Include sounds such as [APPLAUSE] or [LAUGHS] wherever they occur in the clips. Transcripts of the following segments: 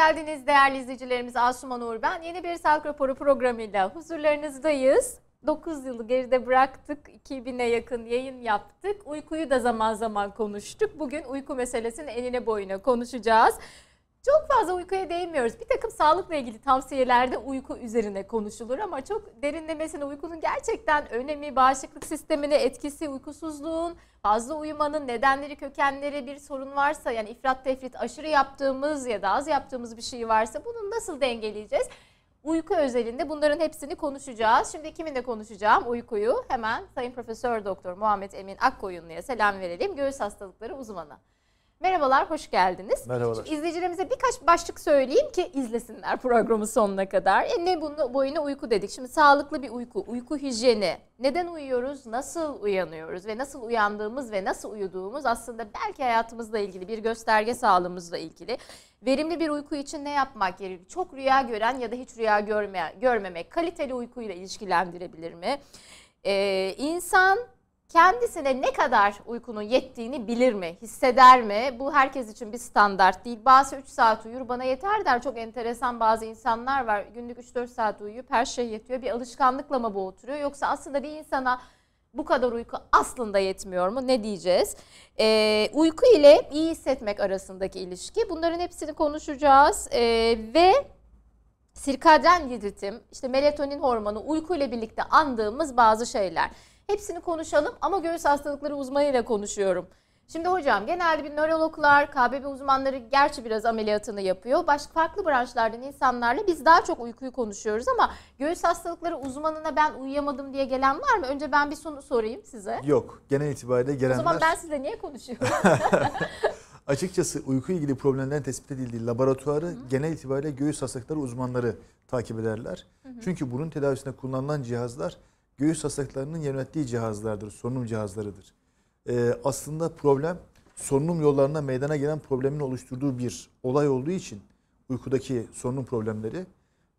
geldiniz değerli izleyicilerimiz. Asuman Uğur ben. Yeni bir Sağlık Raporu programıyla huzurlarınızdayız. 9 yılı geride bıraktık. 2000'e yakın yayın yaptık. Uykuyu da zaman zaman konuştuk. Bugün uyku meselesinin eline boyuna konuşacağız. Çok fazla uykuya değmiyoruz. Bir takım sağlıkla ilgili tavsiyelerde uyku üzerine konuşulur ama çok derinlemesine uykunun gerçekten önemi, bağışıklık sistemine etkisi, uykusuzluğun, fazla uyumanın nedenleri, kökenleri bir sorun varsa yani ifrat tefrit aşırı yaptığımız ya da az yaptığımız bir şey varsa bunu nasıl dengeleyeceğiz? Uyku özelinde bunların hepsini konuşacağız. Şimdi kiminle konuşacağım uykuyu? Hemen Sayın Profesör Doktor Muhammed Emin Akkoyunlu'ya selam verelim. Göğüs hastalıkları uzmanı. Merhabalar, hoş geldiniz. Merhabalar. Şimdi birkaç başlık söyleyeyim ki izlesinler programı sonuna kadar. E ne bunu boyuna uyku dedik. Şimdi sağlıklı bir uyku, uyku hijyeni. Neden uyuyoruz, nasıl uyanıyoruz ve nasıl uyandığımız ve nasıl uyuduğumuz aslında belki hayatımızla ilgili bir gösterge sağlığımızla ilgili. Verimli bir uyku için ne yapmak gerekir? Çok rüya gören ya da hiç rüya görmeyen, görmemek kaliteli uykuyla ilişkilendirebilir mi? Ee, insan kendisine ne kadar uykunun yettiğini bilir mi, hisseder mi? Bu herkes için bir standart değil. Bazı 3 saat uyur bana yeter der. Çok enteresan bazı insanlar var. Günlük 3-4 saat uyuyup her şey yetiyor. Bir alışkanlıkla mı bu oturuyor? Yoksa aslında bir insana bu kadar uyku aslında yetmiyor mu? Ne diyeceğiz? Ee, uyku ile iyi hissetmek arasındaki ilişki. Bunların hepsini konuşacağız. Ee, ve sirkaden ritim, işte melatonin hormonu, uyku ile birlikte andığımız bazı şeyler. Hepsini konuşalım ama göğüs hastalıkları uzmanıyla konuşuyorum. Şimdi hocam genelde bir nörologlar, KBB uzmanları gerçi biraz ameliyatını yapıyor. Başka farklı branşlardan insanlarla biz daha çok uykuyu konuşuyoruz ama göğüs hastalıkları uzmanına ben uyuyamadım diye gelen var mı? Önce ben bir soru sorayım size. Yok. Genel itibariyle gelenler... O zaman ben size niye konuşuyorum? [LAUGHS] [LAUGHS] Açıkçası uyku ilgili problemlerin tespit edildiği laboratuvarı Hı. genel itibariyle göğüs hastalıkları uzmanları takip ederler. Hı Çünkü bunun tedavisinde kullanılan cihazlar göğüs hastalıklarının yönettiği cihazlardır, solunum cihazlarıdır. Ee, aslında problem solunum yollarına meydana gelen problemin oluşturduğu bir olay olduğu için uykudaki solunum problemleri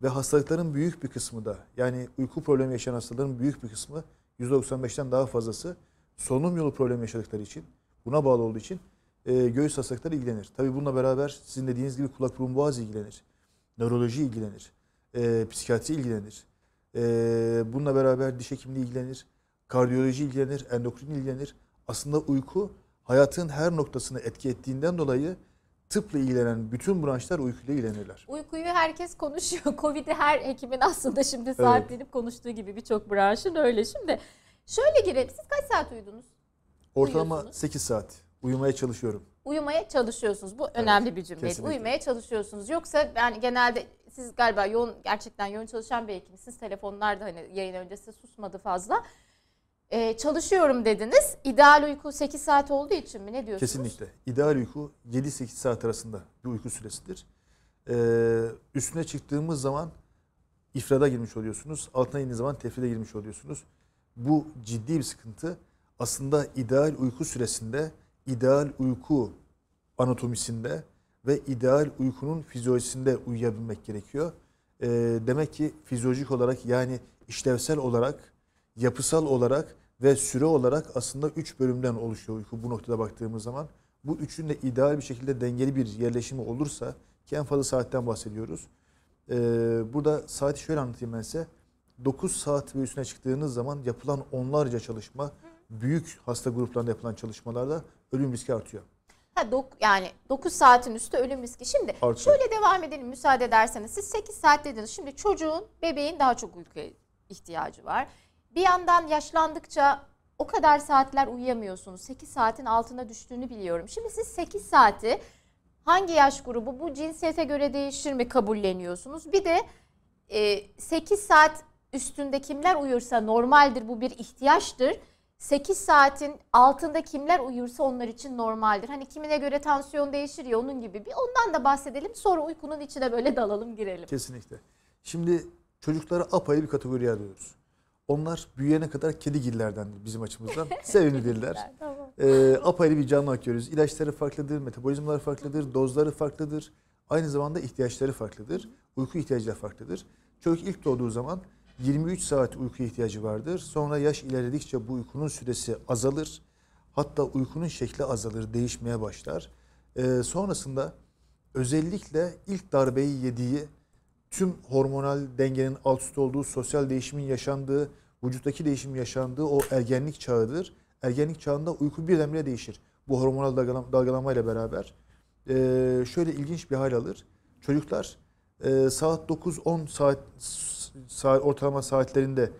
ve hastalıkların büyük bir kısmı da yani uyku problemi yaşayan hastaların büyük bir kısmı %95'ten daha fazlası solunum yolu problemi yaşadıkları için buna bağlı olduğu için e, göğüs hastalıkları ilgilenir. Tabi bununla beraber sizin dediğiniz gibi kulak burun boğaz ilgilenir. Nöroloji ilgilenir. E, psikiyatri ilgilenir. Ee, bununla beraber diş hekimliği ilgilenir, kardiyoloji ilgilenir, endokrin ilgilenir. Aslında uyku hayatın her noktasını etki ettiğinden dolayı tıpla ilgilenen bütün branşlar uykuyla ilgilenirler. Uykuyu herkes konuşuyor. [LAUGHS] Covid'i her hekimin aslında şimdi saatlenip evet. konuştuğu gibi birçok branşın öyle. Şimdi şöyle girelim. Siz kaç saat uyudunuz? Ortalama Uyuyorsunuz. 8 saat. Uyumaya çalışıyorum. Uyumaya çalışıyorsunuz. Bu evet, önemli bir cümle. Kesinlikle. Uyumaya çalışıyorsunuz. Yoksa yani genelde siz galiba yoğun gerçekten yoğun çalışan bir hekimsiniz. Telefonlar da hani yayın öncesi susmadı fazla. Ee, çalışıyorum dediniz. İdeal uyku 8 saat olduğu için mi? Ne diyorsunuz? Kesinlikle. İdeal uyku 7-8 saat arasında bir uyku süresidir. Ee, üstüne çıktığımız zaman ifrada girmiş oluyorsunuz. Altına indiğiniz zaman tefride girmiş oluyorsunuz. Bu ciddi bir sıkıntı. Aslında ideal uyku süresinde, ideal uyku anatomisinde ve ideal uykunun fizyolojisinde uyuyabilmek gerekiyor. E, demek ki fizyolojik olarak yani işlevsel olarak, yapısal olarak ve süre olarak aslında 3 bölümden oluşuyor uyku bu noktada baktığımız zaman. Bu üçünün de ideal bir şekilde dengeli bir yerleşimi olursa ki en fazla saatten bahsediyoruz. E, burada saati şöyle anlatayım ben size. 9 saat ve üstüne çıktığınız zaman yapılan onlarca çalışma, büyük hasta gruplarında yapılan çalışmalarda ölüm riski artıyor. Ha, dok, yani 9 saatin üstü ölüm riski. Şimdi Artık. şöyle devam edelim müsaade ederseniz. Siz 8 saat dediniz. Şimdi çocuğun, bebeğin daha çok uykuya ihtiyacı var. Bir yandan yaşlandıkça o kadar saatler uyuyamıyorsunuz. 8 saatin altına düştüğünü biliyorum. Şimdi siz 8 saati hangi yaş grubu bu cinsiyete göre değişir mi kabulleniyorsunuz? Bir de 8 e, saat üstünde kimler uyursa normaldir bu bir ihtiyaçtır 8 saatin altında kimler uyursa onlar için normaldir. Hani kimine göre tansiyon değişir ya onun gibi bir ondan da bahsedelim. Sonra uykunun içine böyle [LAUGHS] dalalım girelim. Kesinlikle. Şimdi çocukları apayrı bir kategoriye alıyoruz. Onlar büyüyene kadar kedigillerden bizim açımızdan [LAUGHS] sevimlidirler. tamam. ee, apayrı bir canlı akıyoruz. İlaçları farklıdır, metabolizmaları farklıdır, dozları farklıdır. Aynı zamanda ihtiyaçları farklıdır. Uyku ihtiyacı da farklıdır. Çocuk ilk doğduğu zaman 23 saat uyku ihtiyacı vardır. Sonra yaş ilerledikçe bu uykunun süresi azalır. Hatta uykunun şekli azalır, değişmeye başlar. Ee, sonrasında özellikle ilk darbeyi yediği, tüm hormonal dengenin alt üst olduğu, sosyal değişimin yaşandığı, vücuttaki değişim yaşandığı o ergenlik çağıdır. Ergenlik çağında uyku birdenbire değişir. Bu hormonal dalgalanma ile beraber. Ee, şöyle ilginç bir hal alır. Çocuklar ee, saat 9-10 saat, saat ortalama saatlerinde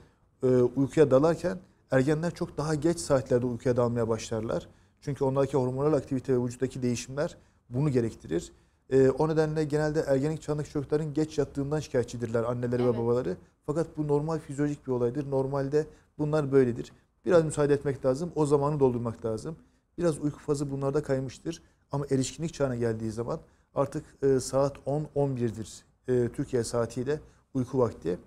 e, uykuya dalarken ergenler çok daha geç saatlerde uykuya dalmaya başlarlar. Çünkü onlardaki hormonal aktivite ve vücuttaki değişimler bunu gerektirir. Ee, o nedenle genelde ergenlik çağındaki çocukların geç yattığından şikayetçidirler anneleri evet. ve babaları. Fakat bu normal fizyolojik bir olaydır. Normalde bunlar böyledir. Biraz müsaade etmek lazım. O zamanı doldurmak lazım. Biraz uyku fazı bunlarda kaymıştır. Ama erişkinlik çağına geldiği zaman artık e, saat 10-11'dir e, Türkiye saatiyle uyku vakti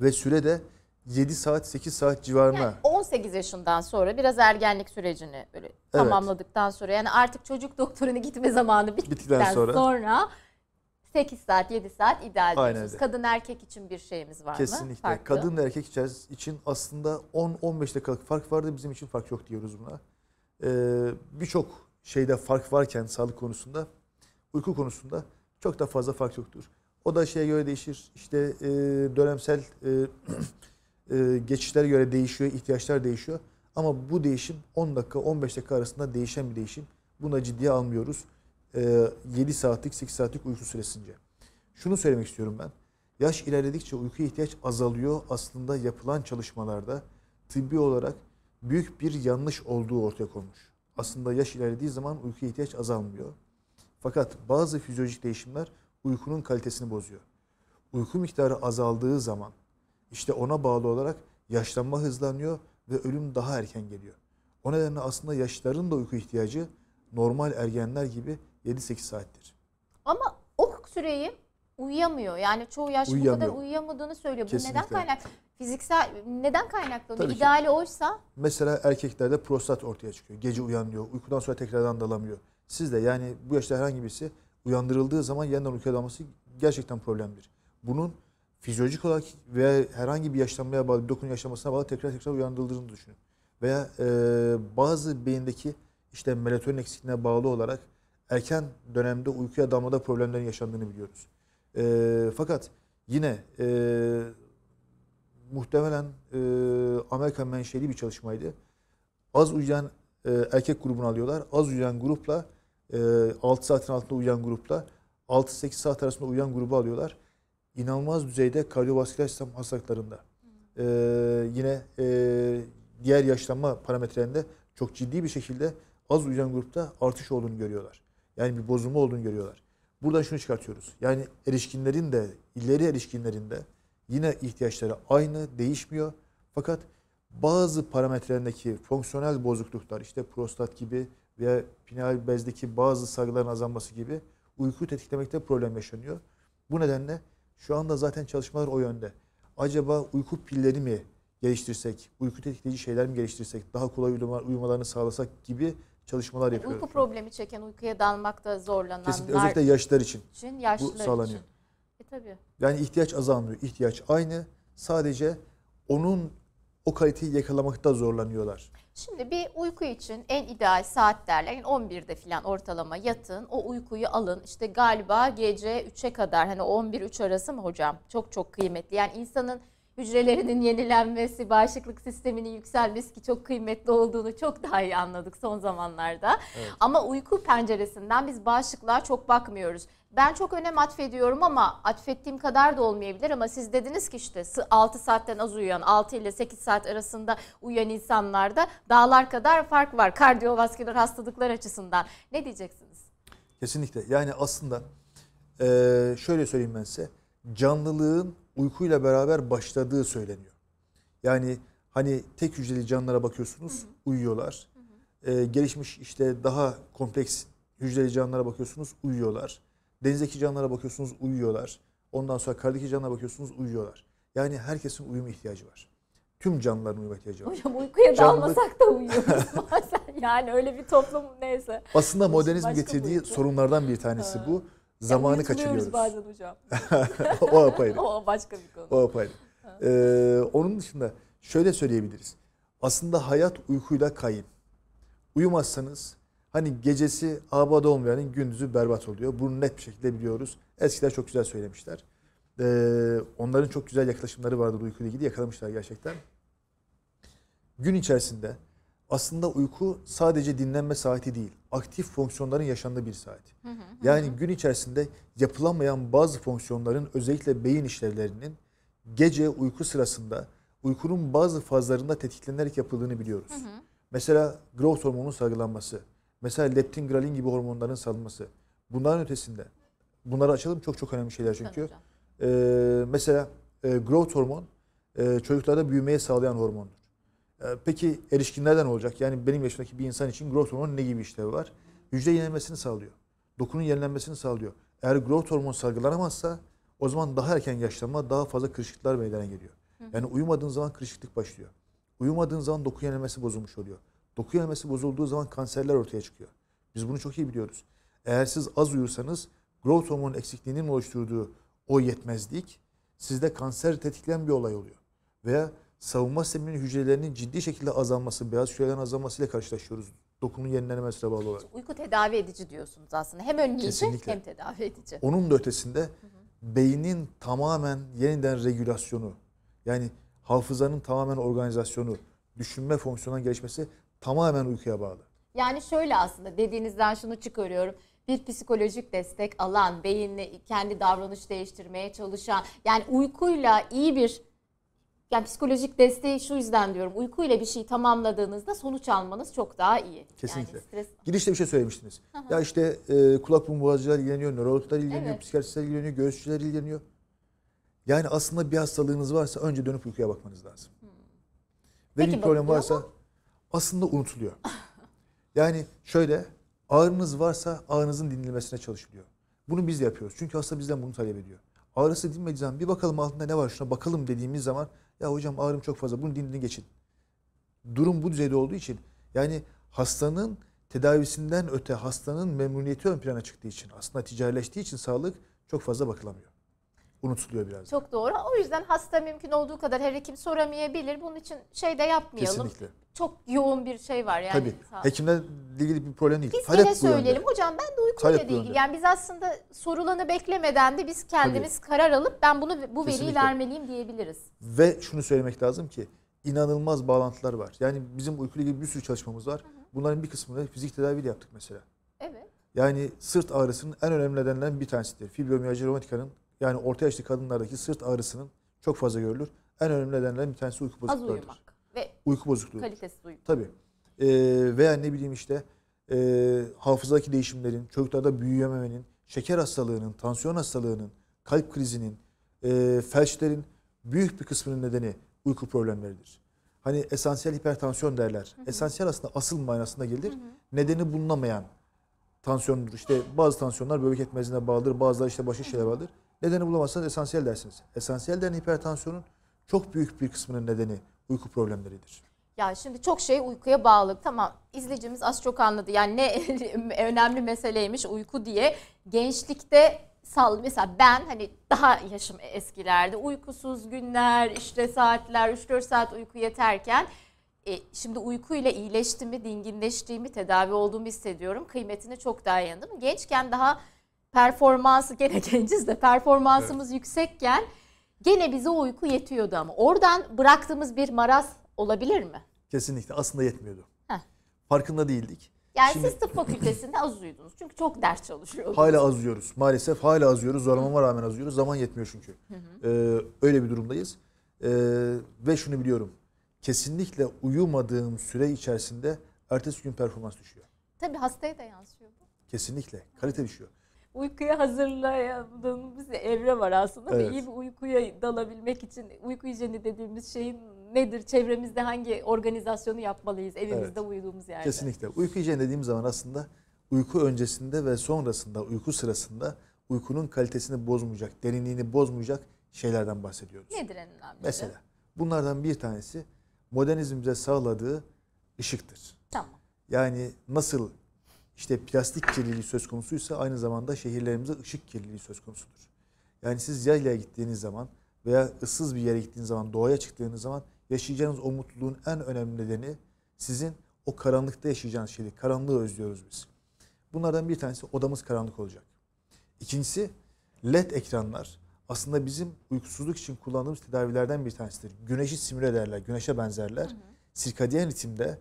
ve süre de 7 saat 8 saat civarına. Yani 18 yaşından sonra biraz ergenlik sürecini böyle evet. tamamladıktan sonra yani artık çocuk doktoruna gitme zamanı bittikten, bittikten sonra. sonra 8 saat 7 saat ideal Kadın erkek için bir şeyimiz var Kesinlikle. mı? Kesinlikle. Kadın ve erkek için aslında 10-15 dakikalık fark vardı bizim için fark yok diyoruz buna. Ee, Birçok şeyde fark varken sağlık konusunda uyku konusunda çok da fazla fark yoktur. O da şeye göre değişir. İşte e, dönemsel e, [CLEARS THROAT] e, geçişlere göre değişiyor, ihtiyaçlar değişiyor. Ama bu değişim 10 dakika, 15 dakika arasında değişen bir değişim. Buna ciddiye almıyoruz. E, 7 saatlik, 8 saatlik uyku süresince. Şunu söylemek istiyorum ben. Yaş ilerledikçe uyku ihtiyaç azalıyor. Aslında yapılan çalışmalarda tıbbi olarak büyük bir yanlış olduğu ortaya konmuş. Aslında yaş ilerlediği zaman uyku ihtiyaç azalmıyor. Fakat bazı fizyolojik değişimler uykunun kalitesini bozuyor. Uyku miktarı azaldığı zaman işte ona bağlı olarak yaşlanma hızlanıyor ve ölüm daha erken geliyor. O nedenle aslında yaşların da uyku ihtiyacı normal ergenler gibi 7-8 saattir. Ama o süreyi uyuyamıyor. Yani çoğu yaş bu kadar uyuyamadığını söylüyor. Kesinlikle. Bu neden kaynak? Fiziksel neden kaynaklanıyor? İdeali ki. oysa. Mesela erkeklerde prostat ortaya çıkıyor. Gece uyanıyor. Uykudan sonra tekrardan dalamıyor. Siz de yani bu yaşta herhangi birisi uyandırıldığı zaman yeniden uykuya dalması gerçekten problemdir. Bunun fizyolojik olarak veya herhangi bir yaşlanmaya bağlı, bir dokunun yaşlanmasına bağlı tekrar tekrar uyandırıldığını düşünün. Veya e, bazı beyindeki işte melatonin eksikliğine bağlı olarak erken dönemde uykuya dalmada problemlerin yaşandığını biliyoruz. E, fakat yine e, muhtemelen e, Amerika menşeli bir çalışmaydı. Az uyuyan e, erkek grubunu alıyorlar. Az uyuyan grupla e, 6 saatin altında uyuyan grupla 6-8 saat arasında uyuyan grubu alıyorlar. İnanılmaz düzeyde kardiyovasküler sistem hastalıklarında e, yine e, diğer yaşlanma parametrelerinde çok ciddi bir şekilde az uyuyan grupta artış olduğunu görüyorlar. Yani bir bozulma olduğunu görüyorlar. Buradan şunu çıkartıyoruz. Yani erişkinlerin de ileri erişkinlerin de yine ihtiyaçları aynı değişmiyor. Fakat bazı parametrelerindeki fonksiyonel bozukluklar işte prostat gibi veya pineal bezdeki bazı sargıların azalması gibi uykuyu tetiklemekte problem yaşanıyor. Bu nedenle şu anda zaten çalışmalar o yönde. Acaba uyku pilleri mi geliştirsek, uyku tetikleyici şeyler mi geliştirsek, daha kolay uyumalarını sağlasak gibi çalışmalar yapıyoruz. Uyku problemi çeken, uykuya dalmakta zorlananlar. Kesinlikle özellikle yaşlılar için, için yaşlılar bu sağlanıyor. Için. E tabii. Yani ihtiyaç azalmıyor, ihtiyaç aynı. Sadece onun o kaliteyi yakalamakta zorlanıyorlar. Şimdi bir uyku için en ideal saatlerle yani 11'de falan ortalama yatın. O uykuyu alın. işte galiba gece 3'e kadar hani 11-3 arası mı hocam? Çok çok kıymetli. Yani insanın hücrelerinin yenilenmesi, bağışıklık sisteminin yükselmesi ki çok kıymetli olduğunu çok daha iyi anladık son zamanlarda. Evet. Ama uyku penceresinden biz bağışıklığa çok bakmıyoruz ben çok önem atfediyorum ama atfettiğim kadar da olmayabilir ama siz dediniz ki işte 6 saatten az uyuyan 6 ile 8 saat arasında uyuyan insanlarda dağlar kadar fark var kardiyovasküler hastalıklar açısından. Ne diyeceksiniz? Kesinlikle yani aslında e, şöyle söyleyeyim ben size canlılığın uykuyla beraber başladığı söyleniyor. Yani hani tek hücreli canlılara bakıyorsunuz hı hı. uyuyorlar. Hı hı. Ee, gelişmiş işte daha kompleks hücreli canlılara bakıyorsunuz uyuyorlar Denizdeki canlılara bakıyorsunuz uyuyorlar. Ondan sonra kardaki canlılara bakıyorsunuz uyuyorlar. Yani herkesin uyum ihtiyacı var. Tüm canlıların uyum ihtiyacı var. Hocam uykuya Canlı... dalmasak da uyuyoruz [LAUGHS] bazen. yani öyle bir toplum neyse. Aslında modernizm getirdiği uyku. sorunlardan bir tanesi bu. Zamanı kaçırıyoruz. bazen hocam. [LAUGHS] o apayrı. o başka bir konu. O apayrı. Ee, onun dışında şöyle söyleyebiliriz. Aslında hayat uykuyla kayın. Uyumazsanız Hani gecesi abad olmayanın gündüzü berbat oluyor. Bunu net bir şekilde biliyoruz. Eskiler çok güzel söylemişler. Ee, onların çok güzel yaklaşımları vardı uykuyla ilgili. Yakalamışlar gerçekten. Gün içerisinde aslında uyku sadece dinlenme saati değil, aktif fonksiyonların yaşandığı bir saat. yani gün içerisinde yapılamayan bazı fonksiyonların özellikle beyin işlevlerinin gece uyku sırasında uykunun bazı fazlarında tetiklenerek yapıldığını biliyoruz. Mesela growth hormonunun salgılanması, Mesela leptin, grelin gibi hormonların salınması. Bunların ötesinde. Bunları açalım çok çok önemli şeyler çünkü. Ee, mesela e, growth hormon e, çocuklarda büyümeye sağlayan hormondur. E, peki erişkinlerden olacak? Yani benim yaşındaki bir insan için growth hormonu ne gibi işlevi var? Hücre yenilenmesini sağlıyor. Dokunun yenilenmesini sağlıyor. Eğer growth hormon salgılanamazsa o zaman daha erken yaşlanma, daha fazla kırışıklıklar meydana geliyor. Yani uyumadığın zaman kırışıklık başlıyor. Uyumadığın zaman doku yenilenmesi bozulmuş oluyor. Doku yemesi bozulduğu zaman kanserler ortaya çıkıyor. Biz bunu çok iyi biliyoruz. Eğer siz az uyursanız growth hormonun eksikliğinin oluşturduğu o yetmezlik sizde kanser tetikleyen bir olay oluyor. Veya savunma sisteminin hücrelerinin ciddi şekilde azalması, beyaz hücrelerin azalmasıyla karşılaşıyoruz. Dokunun yenilenmesiyle bağlı olarak. Uyku tedavi edici diyorsunuz aslında. Hem önleyici Kesinlikle. hem tedavi edici. Onun da ötesinde hı hı. beynin tamamen yeniden regülasyonu yani hafızanın tamamen organizasyonu, düşünme fonksiyonel gelişmesi Tamamen uykuya bağlı. Yani şöyle aslında dediğinizden şunu çıkarıyorum bir psikolojik destek alan, beyinle kendi davranış değiştirmeye çalışan, yani uykuyla iyi bir yani psikolojik desteği şu yüzden diyorum. Uykuyla bir şey tamamladığınızda sonuç almanız çok daha iyi. Kesinlikle. Yani stres... Girişte bir şey söylemiştiniz. ya işte e, kulak burun boğazcılar ilgileniyor, nörologlar ilgileniyor, evet. psikiyatristler ilgileniyor, göğüsçüler ilgileniyor. Yani aslında bir hastalığınız varsa önce dönüp uykuya bakmanız lazım. Hmm. Ve Peki, bir problem varsa mu? aslında unutuluyor. Yani şöyle ağrınız varsa ağrınızın dinlenmesine çalışılıyor. Bunu biz de yapıyoruz. Çünkü hasta bizden bunu talep ediyor. Ağrısı dinmediği zaman bir bakalım altında ne var şuna bakalım dediğimiz zaman ya hocam ağrım çok fazla bunu dinini geçin. Durum bu düzeyde olduğu için yani hastanın tedavisinden öte hastanın memnuniyeti ön plana çıktığı için aslında ticarileştiği için sağlık çok fazla bakılamıyor unutuluyor biraz. Çok doğru. O yüzden hasta mümkün olduğu kadar her hekim soramayabilir. Bunun için şey de yapmayalım. Kesinlikle. Çok yoğun bir şey var yani. Tabii. Hekimle ilgili bir problem değil. Biz Talep yine söyleyelim. Hocam ben de uykuyla Talep ilgili. Yani biz aslında sorulanı beklemeden de biz kendimiz Tabii. karar alıp ben bunu bu veriyi vermeliyim diyebiliriz. Ve şunu söylemek lazım ki inanılmaz bağlantılar var. Yani bizim uykuyla ilgili bir sürü çalışmamız var. Hı hı. Bunların bir kısmını fizik tedaviyle yaptık mesela. Evet. Yani sırt ağrısının en önemli nedenlerinden bir tanesidir. Fibromiyajı romatika'nın yani orta yaşlı kadınlardaki sırt ağrısının çok fazla görülür. En önemli nedenlerden bir tanesi uyku bozukluğudur. Az uyumak ve uyku bozukluğu. Kalitesiz uyku. Tabii. Ee, veya ne bileyim işte e, hafızadaki değişimlerin, çocuklarda büyüyememenin, şeker hastalığının, tansiyon hastalığının, kalp krizinin, e, felçlerin büyük bir kısmının nedeni uyku problemleridir. Hani esansiyel hipertansiyon derler. Hı hı. Esansiyel aslında asıl manasında gelir. Hı hı. Nedeni bulunamayan tansiyondur. İşte bazı tansiyonlar böbrek etmezliğine bağlıdır. Bazıları işte başka şeylere bağlıdır. Nedeni bulamazsanız esansiyel dersiniz. Esansiyel denen hipertansiyonun çok büyük bir kısmının nedeni uyku problemleridir. Ya şimdi çok şey uykuya bağlı. Tamam izleyicimiz az çok anladı. Yani ne [LAUGHS] önemli meseleymiş uyku diye. Gençlikte sal mesela ben hani daha yaşım eskilerde uykusuz günler işte saatler 3-4 saat uyku yeterken e, şimdi uykuyla iyileştiğimi, dinginleştiğimi, tedavi olduğumu hissediyorum. Kıymetini çok daha yandım. Gençken daha performansı gene [LAUGHS] genciz de performansımız evet. yüksekken gene bize uyku yetiyordu ama oradan bıraktığımız bir maraz olabilir mi? Kesinlikle aslında yetmiyordu. Heh. Farkında değildik. Yani Şimdi, siz tıp [LAUGHS] fakültesinde az uyudunuz. Çünkü çok ders çalışıyordunuz. Hala az uyuyoruz. Maalesef hala az uyuyoruz. Zorlamama rağmen az uyuyoruz. Zaman yetmiyor çünkü. Hı hı. Ee, öyle bir durumdayız. Ee, ve şunu biliyorum. Kesinlikle uyumadığım süre içerisinde ertesi gün performans düşüyor. Tabii hastaya da yansıyor bu. Kesinlikle. Kalite düşüyor uykuya hazırladığımız evre var aslında evet. ve bir uykuya dalabilmek için uyku hijyeni dediğimiz şeyin nedir? Çevremizde hangi organizasyonu yapmalıyız evimizde evet. uyuduğumuz yerde? Kesinlikle. Uyku hijyeni dediğim zaman aslında uyku öncesinde ve sonrasında uyku sırasında uykunun kalitesini bozmayacak, derinliğini bozmayacak şeylerden bahsediyoruz. Nedir en önemli? Mesela bunlardan bir tanesi modernizm bize sağladığı ışıktır. Tamam. Yani nasıl işte plastik kirliliği söz konusuysa aynı zamanda şehirlerimize ışık kirliliği söz konusudur. Yani siz yaylaya gittiğiniz zaman veya ıssız bir yere gittiğiniz zaman, doğaya çıktığınız zaman yaşayacağınız o mutluluğun en önemli nedeni sizin o karanlıkta yaşayacağınız şeydi. Karanlığı özlüyoruz biz. Bunlardan bir tanesi odamız karanlık olacak. İkincisi led ekranlar aslında bizim uykusuzluk için kullandığımız tedavilerden bir tanesidir. Güneşi simüle ederler, güneşe benzerler. Hı hı. Sirkadiyen ritimde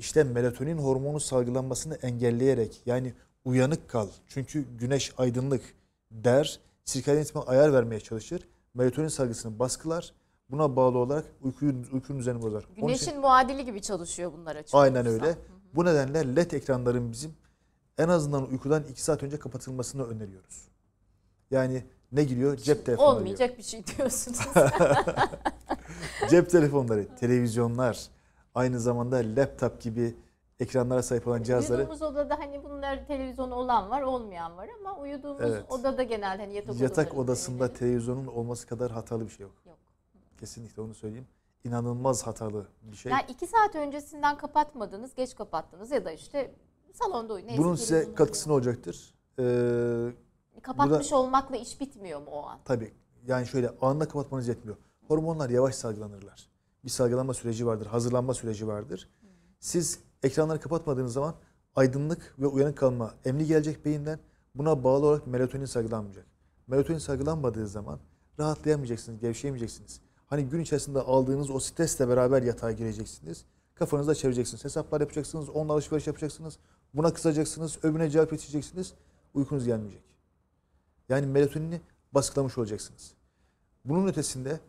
işte melatonin hormonu salgılanmasını engelleyerek yani uyanık kal. Çünkü güneş aydınlık der. Sirkadyen ritme ayar vermeye çalışır. Melatonin salgısını baskılar. Buna bağlı olarak uykuyu, uykunun düzenini bozar. Güneşin için, muadili gibi çalışıyor bunlar açıkçası. Aynen öyle. Hı hı. Bu nedenle led ekranların bizim en azından uykudan 2 saat önce kapatılmasını öneriyoruz. Yani ne giriyor? Cep telefonları Olmayacak giriyor. bir şey diyorsunuz. [LAUGHS] Cep telefonları, televizyonlar, Aynı zamanda laptop gibi ekranlara sahip olan cihazları. Uyuduğumuz odada hani bunlar televizyon olan var olmayan var ama uyuduğumuz evet. odada genelde hani yatak, yatak odasında yani. televizyonun olması kadar hatalı bir şey yok. Yok. Kesinlikle onu söyleyeyim. İnanılmaz hatalı bir şey. Yani iki saat öncesinden kapatmadınız, geç kapattınız ya da işte salonda uyuyun. Bunun size katkısı ne olacaktır? Ee, e, Kapatmış burada, olmakla iş bitmiyor mu o an? Tabii. Yani şöyle anında kapatmanız yetmiyor. Hormonlar yavaş salgılanırlar bir salgılanma süreci vardır, hazırlanma süreci vardır. Siz ekranları kapatmadığınız zaman aydınlık ve uyanık kalma emni gelecek beyinden. Buna bağlı olarak melatonin salgılanmayacak. Melatonin salgılanmadığı zaman rahatlayamayacaksınız, gevşeyemeyeceksiniz. Hani gün içerisinde aldığınız o stresle beraber yatağa gireceksiniz. Kafanızda çevireceksiniz. Hesaplar yapacaksınız, onunla alışveriş yapacaksınız. Buna kısacaksınız, öbürüne cevap yetişeceksiniz. Uykunuz gelmeyecek. Yani melatonini baskılamış olacaksınız. Bunun ötesinde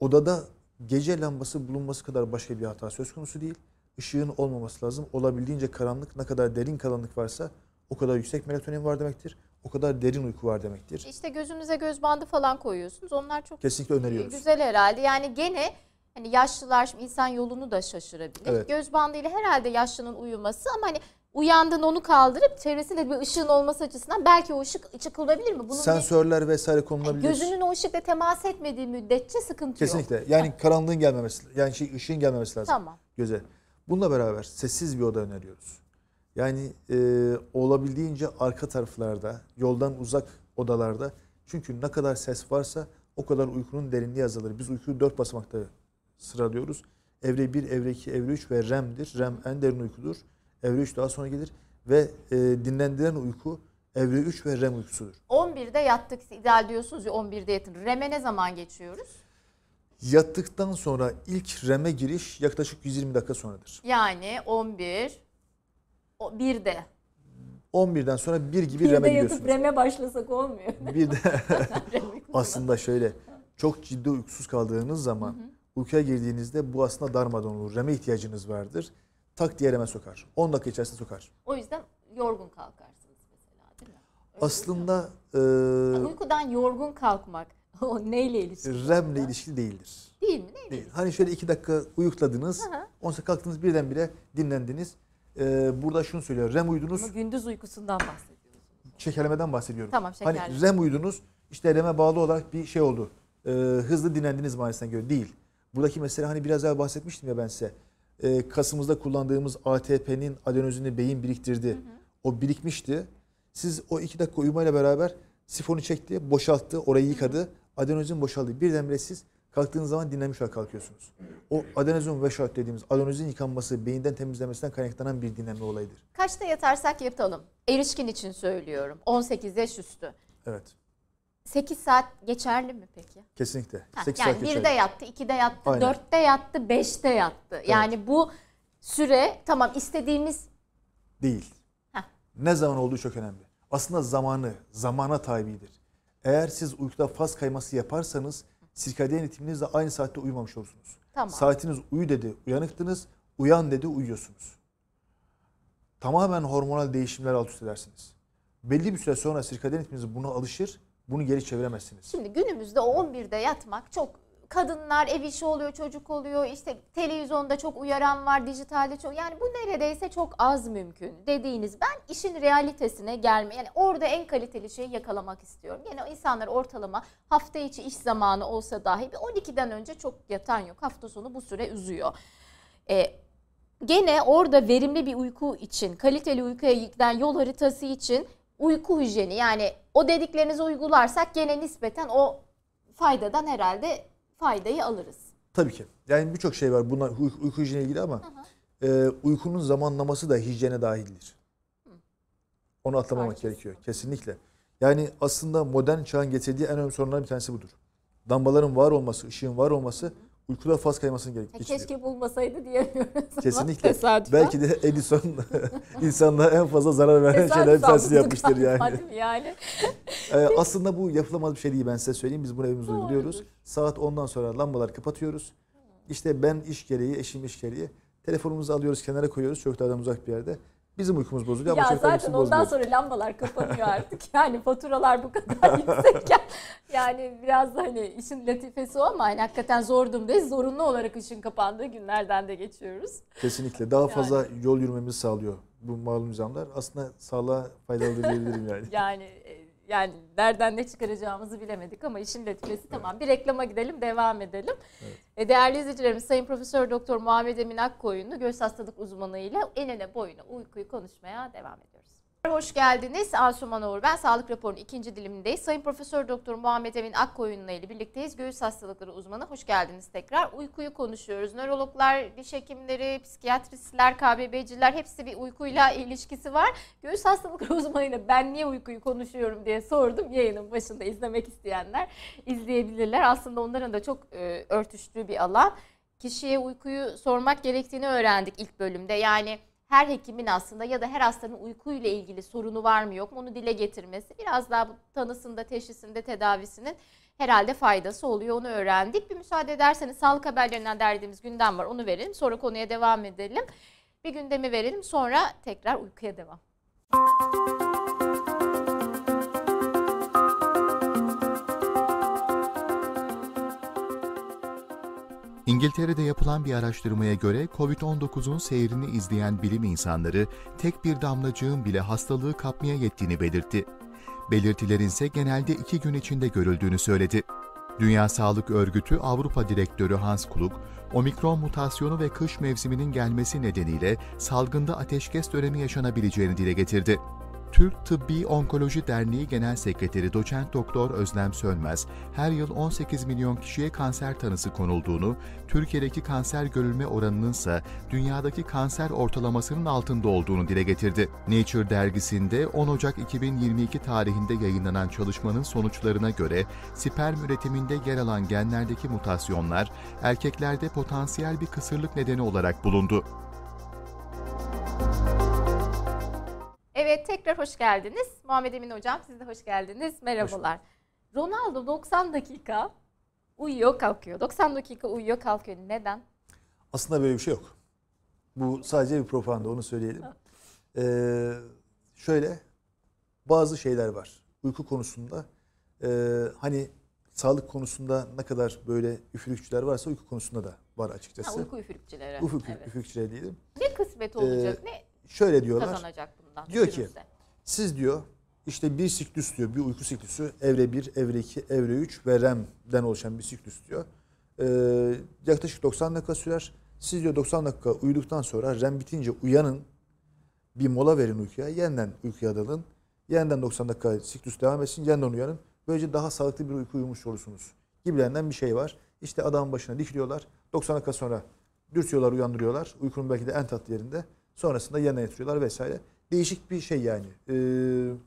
odada gece lambası bulunması kadar başka bir hata söz konusu değil. Işığın olmaması lazım. Olabildiğince karanlık ne kadar derin karanlık varsa o kadar yüksek melatonin var demektir. O kadar derin uyku var demektir. İşte gözünüze göz bandı falan koyuyorsunuz. Onlar çok kesinlikle e, öneriyoruz. Güzel herhalde. Yani gene hani yaşlılar şimdi insan yolunu da şaşırabilir. Evet. Göz bandıyla herhalde yaşlının uyuması ama hani Uyandın onu kaldırıp çevresinde bir ışığın olması açısından belki o ışık çıkılabilir mi? Bunun Sensörler bir, vesaire konulabilir. Gözünün o ışıkla temas etmediği müddetçe sıkıntı Kesinlikle. yok. Kesinlikle. Yani karanlığın gelmemesi, yani şey, ışığın gelmemesi lazım tamam. göze. Bununla beraber sessiz bir oda öneriyoruz. Yani e, olabildiğince arka taraflarda, yoldan uzak odalarda. Çünkü ne kadar ses varsa o kadar uykunun derinliği azalır. Biz uykuyu dört basamakta sıralıyoruz. Evre 1, evre 2, evre 3 ve REM'dir. REM en derin uykudur. Evre 3 daha sonra gelir ve e, dinlendiren uyku evre 3 ve REM uykusudur. 11'de yattık ideal diyorsunuz ya 11'de yatın. REM'e ne zaman geçiyoruz? Yattıktan sonra ilk REM'e giriş yaklaşık 120 dakika sonradır. Yani 11, 1'de. 11'den sonra 1 gibi REM'e giriyorsunuz. 1'de yatıp REM'e başlasak olmuyor. [LAUGHS] Bir de [LAUGHS] aslında şöyle çok ciddi uykusuz kaldığınız zaman hı hı. uykuya girdiğinizde bu aslında darmadağın olur. REM'e ihtiyacınız vardır tak diye eleme sokar. 10 dakika içerisinde sokar. O yüzden yorgun kalkarsınız mesela değil mi? Öyle Aslında şey e, uykudan yorgun kalkmak [LAUGHS] o neyle ilişkili? REM'le ilişkili değildir. Değil mi? Neyle Değil. Hani şöyle iki dakika uyukladınız, onsa ondan sonra kalktınız birdenbire dinlendiniz. Ee, burada şunu söylüyor, REM uyudunuz. Ama gündüz uykusundan bahsediyoruz. Şekerlemeden bahsediyorum. Tamam şekerleme. Hani REM uyudunuz, işte REM'e bağlı olarak bir şey oldu. Ee, hızlı dinlendiniz maalesef göre. Değil. Buradaki mesele hani biraz daha bahsetmiştim ya ben size e, kasımızda kullandığımız ATP'nin adenozini beyin biriktirdi. Hı hı. O birikmişti. Siz o iki dakika uyumayla beraber sifonu çekti, boşalttı, orayı yıkadı. Adenozin boşaldı. Birdenbire siz kalktığınız zaman dinlenmiş olarak kalkıyorsunuz. O adenozin veşat dediğimiz adenozin yıkanması beyinden temizlemesinden kaynaklanan bir dinlenme olayıdır. Kaçta yatarsak yatalım. Erişkin için söylüyorum. 18 yaş üstü. Evet. 8 saat geçerli mi peki? Kesinlikle. Ha, 8 yani saat geçerli. 1'de yattı, 2'de yattı, Aynen. 4'te yattı, 5'te yattı. Evet. Yani bu süre tamam istediğimiz... Değil. Heh. Ne zaman olduğu çok önemli. Aslında zamanı, zamana tabidir. Eğer siz uykuda faz kayması yaparsanız sirkadiyen ritminizle aynı saatte uyumamış olursunuz. Tamam. Saatiniz uyu dedi uyanıktınız, uyan dedi uyuyorsunuz. Tamamen hormonal değişimler alt üst edersiniz. Belli bir süre sonra sirkadiyen ritminiz buna alışır bunu geri çeviremezsiniz. Şimdi günümüzde o 11'de yatmak çok kadınlar ev işi oluyor, çocuk oluyor. İşte televizyonda çok uyaran var, dijitalde çok. Yani bu neredeyse çok az mümkün dediğiniz. Ben işin realitesine gelme. Yani orada en kaliteli şeyi yakalamak istiyorum. Yani insanlar ortalama hafta içi iş zamanı olsa dahi bir 12'den önce çok yatan yok. Hafta sonu bu süre üzüyor. Ee, gene orada verimli bir uyku için, kaliteli uykuya giden yol haritası için uyku hijyeni yani o dediklerinizi uygularsak gene nispeten o faydadan herhalde faydayı alırız. Tabii ki. Yani birçok şey var buna uyku, uyku hijyeni ilgili ama E, uykunun zamanlaması da hijyene dahildir. Hı. Onu atlamamak Farklı. gerekiyor kesinlikle. Yani aslında modern çağın getirdiği en önemli sorunlardan bir tanesi budur. Lambaların var olması, ışığın var olması hı Uykuda faz kaymasını gerek. Keşke bulmasaydı diyemiyoruz. [LAUGHS] Kesinlikle. Belki de Edison [LAUGHS] insanlara en fazla zarar veren şeyler sensiz yapmıştır yani. yani. [LAUGHS] Ee, aslında bu yapılamaz bir şey değil ben size söyleyeyim. Biz bunu evimizde uyguluyoruz. Saat 10'dan sonra lambalar kapatıyoruz. İşte ben iş gereği, eşim iş gereği. Telefonumuzu alıyoruz, kenara koyuyoruz çocuklardan uzak bir yerde. Bizim uykumuz bozuluyor ya zaten ondan bozuluyor. sonra lambalar kapanıyor artık. [LAUGHS] Yani faturalar bu kadar [LAUGHS] yüksekken, Yani biraz da hani işin latifesi o ama yani hakikaten zor durumdayız. Zorunlu olarak işin kapandığı günlerden de geçiyoruz. Kesinlikle. Daha yani. fazla yol yürümemizi sağlıyor bu malum zamlar. Aslında sağlığa faydalı diyebilirim yani. yani yani nereden ne çıkaracağımızı bilemedik ama işin latifesi evet. tamam. Bir reklama gidelim, devam edelim. Evet. E, değerli izleyicilerimiz Sayın Profesör Doktor Muhammed Emin Akkoyunlu göz hastalık uzmanı ile enine boyuna uykuyu konuşmaya devam ediyor. Hoş geldiniz. Asuman Uğur ben. Sağlık raporunun ikinci dilimindeyiz. Sayın Profesör Doktor Muhammed Emin Akkoyun'la ile birlikteyiz. Göğüs hastalıkları uzmanı. Hoş geldiniz tekrar. Uykuyu konuşuyoruz. Nörologlar, diş hekimleri, psikiyatristler, KBB'ciler hepsi bir uykuyla ilişkisi var. Göğüs hastalıkları [LAUGHS] uzmanıyla ben niye uykuyu konuşuyorum diye sordum. Yayının başında izlemek isteyenler izleyebilirler. Aslında onların da çok e, örtüştüğü bir alan. Kişiye uykuyu sormak gerektiğini öğrendik ilk bölümde. Yani her hekimin aslında ya da her hastanın uykuyla ilgili sorunu var mı yok mu onu dile getirmesi biraz daha bu tanısında, teşhisinde, tedavisinin herhalde faydası oluyor onu öğrendik. Bir müsaade ederseniz sağlık haberlerinden derdiğimiz gündem var onu verelim sonra konuya devam edelim. Bir gündemi verelim sonra tekrar uykuya devam. İngiltere'de yapılan bir araştırmaya göre COVID-19'un seyrini izleyen bilim insanları tek bir damlacığın bile hastalığı kapmaya yettiğini belirtti. Belirtilerin ise genelde iki gün içinde görüldüğünü söyledi. Dünya Sağlık Örgütü Avrupa Direktörü Hans Klug, omikron mutasyonu ve kış mevsiminin gelmesi nedeniyle salgında ateşkes dönemi yaşanabileceğini dile getirdi. Türk Tıbbi Onkoloji Derneği Genel Sekreteri Doçent Doktor Özlem Sönmez, her yıl 18 milyon kişiye kanser tanısı konulduğunu, Türkiye'deki kanser görülme oranının ise dünyadaki kanser ortalamasının altında olduğunu dile getirdi. Nature dergisinde 10 Ocak 2022 tarihinde yayınlanan çalışmanın sonuçlarına göre sperm üretiminde yer alan genlerdeki mutasyonlar erkeklerde potansiyel bir kısırlık nedeni olarak bulundu. Müzik Evet tekrar hoş geldiniz. Muhammed Emin Hocam siz de hoş geldiniz. Merhabalar. Hoş Ronaldo 90 dakika uyuyor kalkıyor. 90 dakika uyuyor kalkıyor. Neden? Aslında böyle bir şey yok. Bu sadece bir propaganda onu söyleyelim. Ee, şöyle bazı şeyler var. Uyku konusunda e, hani sağlık konusunda ne kadar böyle üfürükçüler varsa uyku konusunda da var açıkçası. Ha, uyku üfürükçüleri. Uyku evet. üfürükçüleri diyelim. Ne kısmet olacak? Ee, ne Şöyle diyorlar. Kazanacak anlatmıştınız Diyor ki siz diyor işte bir siklus diyor bir uyku siklusu evre 1, evre 2, evre 3 ve REM'den oluşan bir siklus diyor. Ee, yaklaşık 90 dakika sürer. Siz diyor 90 dakika uyuduktan sonra REM bitince uyanın bir mola verin uykuya yeniden uykuya dalın. Yeniden 90 dakika siklus devam etsin yeniden uyanın. Böylece daha sağlıklı bir uyku uyumuş olursunuz gibilerinden bir şey var. İşte adam başına dikiliyorlar. 90 dakika sonra dürtüyorlar, uyandırıyorlar. Uykunun belki de en tatlı yerinde. Sonrasında yanına yatırıyorlar vesaire değişik bir şey yani. Ee,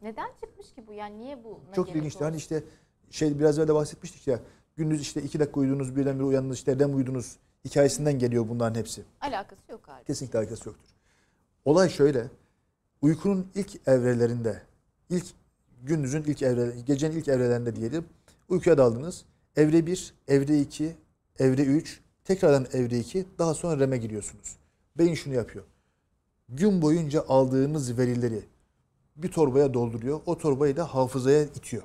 Neden çıkmış ki bu? Yani niye bu? Çok ilginçti. Hani işte şey biraz evvel de bahsetmiştik ya. Gündüz işte iki dakika uyudunuz, birdenbire uyandınız, işte dem uyudunuz hikayesinden geliyor bunların hepsi. Alakası yok abi. Kesinlikle alakası yoktur. Olay şöyle. Uykunun ilk evrelerinde, ilk gündüzün ilk evre, gecenin ilk evrelerinde diyelim. Uykuya daldınız. Evre 1, evre 2, evre 3, tekrardan evre 2, daha sonra REM'e giriyorsunuz. Beyin şunu yapıyor gün boyunca aldığınız verileri bir torbaya dolduruyor. O torbayı da hafızaya itiyor.